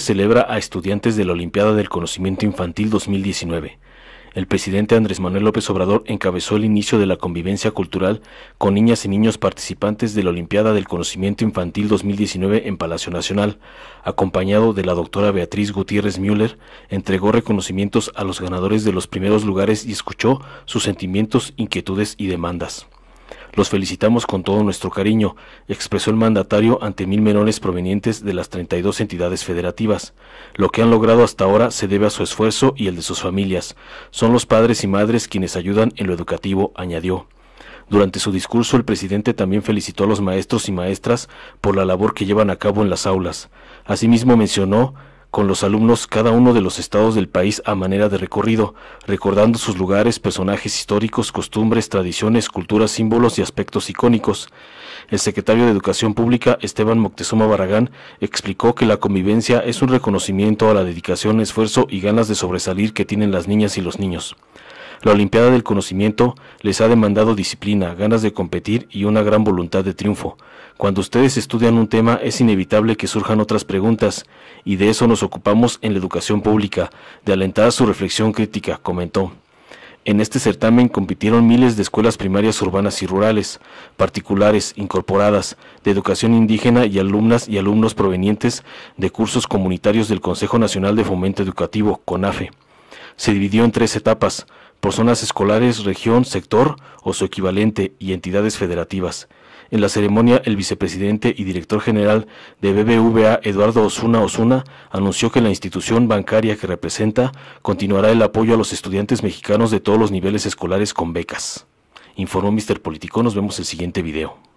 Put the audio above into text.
celebra a estudiantes de la Olimpiada del Conocimiento Infantil 2019. El presidente Andrés Manuel López Obrador encabezó el inicio de la convivencia cultural con niñas y niños participantes de la Olimpiada del Conocimiento Infantil 2019 en Palacio Nacional. Acompañado de la doctora Beatriz Gutiérrez Müller, entregó reconocimientos a los ganadores de los primeros lugares y escuchó sus sentimientos, inquietudes y demandas. Los felicitamos con todo nuestro cariño, expresó el mandatario ante mil menores provenientes de las treinta y dos entidades federativas. Lo que han logrado hasta ahora se debe a su esfuerzo y el de sus familias. Son los padres y madres quienes ayudan en lo educativo, añadió. Durante su discurso, el presidente también felicitó a los maestros y maestras por la labor que llevan a cabo en las aulas. Asimismo mencionó con los alumnos cada uno de los estados del país a manera de recorrido, recordando sus lugares, personajes históricos, costumbres, tradiciones, culturas, símbolos y aspectos icónicos. El secretario de Educación Pública, Esteban Moctezuma Barragán, explicó que la convivencia es un reconocimiento a la dedicación, esfuerzo y ganas de sobresalir que tienen las niñas y los niños. La Olimpiada del Conocimiento les ha demandado disciplina, ganas de competir y una gran voluntad de triunfo. Cuando ustedes estudian un tema es inevitable que surjan otras preguntas y de eso nos ocupamos en la educación pública, de alentar su reflexión crítica, comentó. En este certamen compitieron miles de escuelas primarias urbanas y rurales, particulares, incorporadas, de educación indígena y alumnas y alumnos provenientes de cursos comunitarios del Consejo Nacional de Fomento Educativo, CONAFE. Se dividió en tres etapas, por zonas escolares, región, sector o su equivalente y entidades federativas. En la ceremonia, el vicepresidente y director general de BBVA, Eduardo Osuna Osuna, anunció que la institución bancaria que representa continuará el apoyo a los estudiantes mexicanos de todos los niveles escolares con becas. Informó Mister Político, nos vemos el siguiente video.